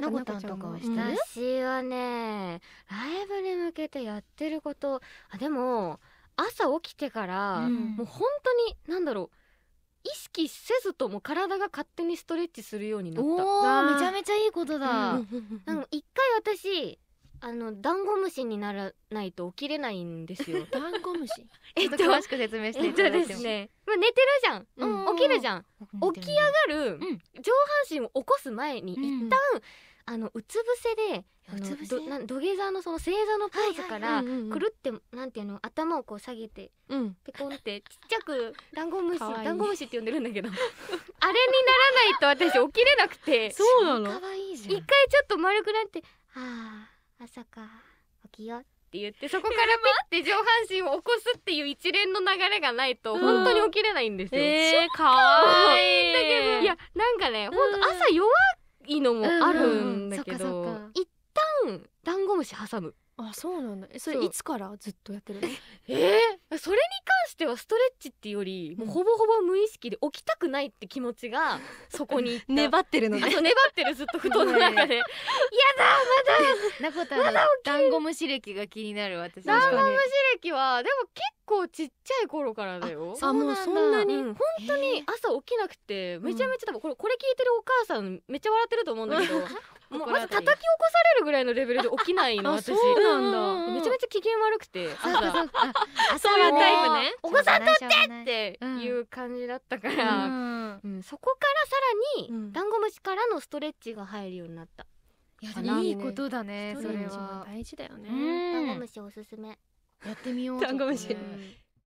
なこたんとかはしてる私はねライブに向けてやってることあでも朝起きてから、うん、もう本当に何だろう意識せずとも体が勝手にストレッチするようになっためちゃめちゃいいことだなんか一回私あのダンゴムシにならないと起きれないんですよ ダンゴムシ えっと詳しく説明していただいても、えっとね、寝てるじゃん、うん、起きるじゃん、起き上がる、上半身を起こす前に一旦、うん、あのうつ伏せでど土下座のその正座のポーズからくるってなんていうの頭をこう下げて、ん、ペコンってちっちゃくダンゴムシダンゴムシって呼んでるんだけど あれにならないと私起きれなくてそうなの一回ちょっと丸くなってああ朝か起きよって言ってそこからピッて上半身を起こすっていう一連の流れがないと本当に起きれないんですよ。うん、えー、かわいいだけどいやなんかね、本当朝弱いのもあるんだけど、うん、一旦ダンゴムシ挟む。あそうなんだえそれいつからずっとやってるのえー、それからストレッチっていうよりもうほぼほぼ無意識で起きたくないって気持ちがそこに 粘ってるのねあと粘ってるずっと布団の中でい やだまだなこたのダンゴムシ歴が気になる私ダンゴムシ歴はでも結構ちっちゃい頃からだよあもうそんなに、うん、本当に朝起きなくてめちゃめちゃ多分これこれ聞いてるお母さんめっちゃ笑ってると思うんだけど、もうまず叩き起こされるぐらいのレベルで起きないの私そうなんだ、んめちゃめちゃ機嫌悪くて 朝そういうタイプねお子さんとってっていう感じだったから、うん、うん、そこからさらにダンゴムシからのストレッチが入るようになったいやいいことだねそれは大事だよねダンゴムシおすすめやってみようダンゴムシ